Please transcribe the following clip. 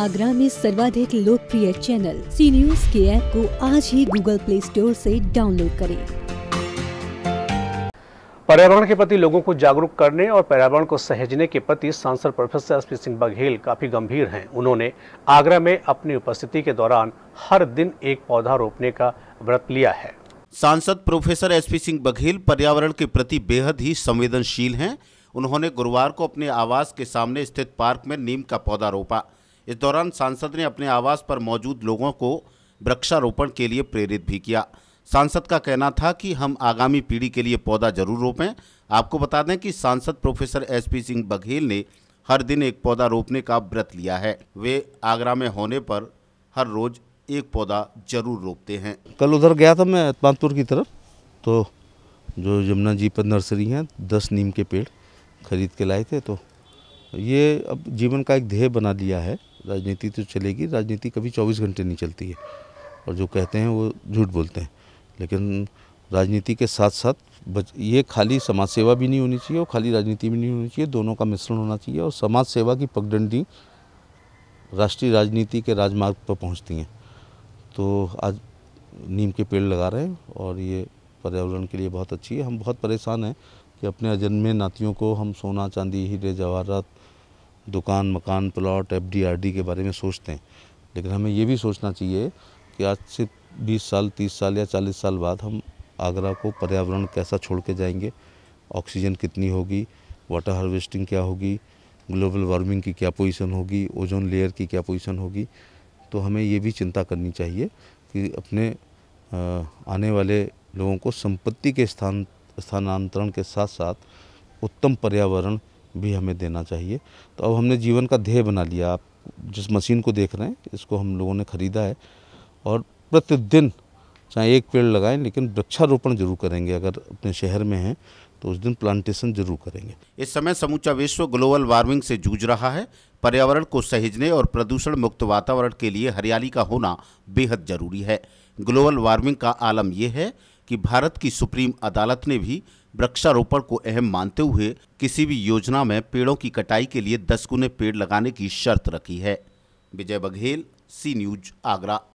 आगरा में सर्वाधिक लोकप्रिय चैनल सी न्यूज के ऐप को आज ही गूगल प्ले स्टोर से डाउनलोड करें पर्यावरण के प्रति लोगों को जागरूक करने और पर्यावरण को सहेजने के प्रति सांसद प्रोफेसर एस सिंह बघेल काफी गंभीर हैं उन्होंने आगरा में अपनी उपस्थिति के दौरान हर दिन एक पौधा रोपने का व्रत लिया है सांसद प्रोफेसर एस सिंह बघेल पर्यावरण के प्रति बेहद ही संवेदनशील हैं उन्होंने गुरुवार को अपने आवास के सामने स्थित पार्क में नीम का पौधा रोपा इस दौरान सांसद ने अपने आवास पर मौजूद लोगों को वृक्षारोपण के लिए प्रेरित भी किया सांसद का कहना था कि हम आगामी पीढ़ी के लिए पौधा जरूर रोपें आपको बता दें कि सांसद professor S P Singh Baghel ने हर दिन एक पौधा रोपने का व्रत लिया है वे आगरा में होने पर हर रोज एक पौधा जरूर रोपते हैं कल उधर गया था मैं पानपुर की तरफ तो जो यमुना जी पर नर्सरी हैं दस नीम के पेड़ खरीद के लाए थे तो ये अब जीवन का एक ध्येय बना लिया है राजनीति तो चलेगी राजनीति कभी चौबीस घंटे नहीं चलती है और जो कहते हैं वो झूठ बोलते हैं लेकिन राजनीति के साथ साथ ये खाली समाज सेवा भी नहीं होनी चाहिए और खाली राजनीति भी नहीं होनी चाहिए दोनों का मिश्रण होना चाहिए और समाज सेवा की पगडंडी राष्ट्रीय राजनीति के राजमार्ग पर पहुँचती हैं तो आज नीम के पेड़ लगा रहे हैं और ये पर्यावरण के लिए बहुत अच्छी है हम बहुत परेशान हैं कि अपने अजन्मे नातियों को हम सोना चांदी हीरे जवाहरात दुकान मकान plot F D R D के बारे में सोचते हैं लेकिन हमें ये भी सोचना चाहिए कि आज से बीस साल तीस साल या चालीस साल बाद हम आगरा को पर्यावरण कैसा छोड़ के जाएंगे ऑक्सीजन कितनी होगी वाटर हार्वेस्टिंग क्या होगी ग्लोबल वार्मिंग की क्या पोजीशन होगी ओजोन लेयर की क्या पोजीशन होगी तो हमें ये भी चिंता करनी चाहिए कि अपने आने वाले लोगों को संपत्ति के स्थान स्थानांतरण के साथ साथ उत्तम पर्यावरण भी हमें देना चाहिए तो अब हमने जीवन का ध्येय बना लिया आप जिस मशीन को देख रहे हैं इसको हम लोगों ने ख़रीदा है और प्रतिदिन चाहे एक पेड़ लगाएं लेकिन वृक्षारोपण जरूर करेंगे अगर अपने शहर में हैं तो उस दिन प्लांटेशन जरूर करेंगे इस समय समूचा विश्व ग्लोबल वार्मिंग से जूझ रहा है पर्यावरण को सहेजने और प्रदूषण मुक्त वातावरण के लिए हरियाली का होना बेहद जरूरी है ग्लोबल वार्मिंग का आलम यह है कि भारत की सुप्रीम अदालत ने भी वृक्षारोपण को अहम मानते हुए किसी भी योजना में पेड़ों की कटाई के लिए दस गुने पेड़ लगाने की शर्त रखी है विजय बघेल सी न्यूज आगरा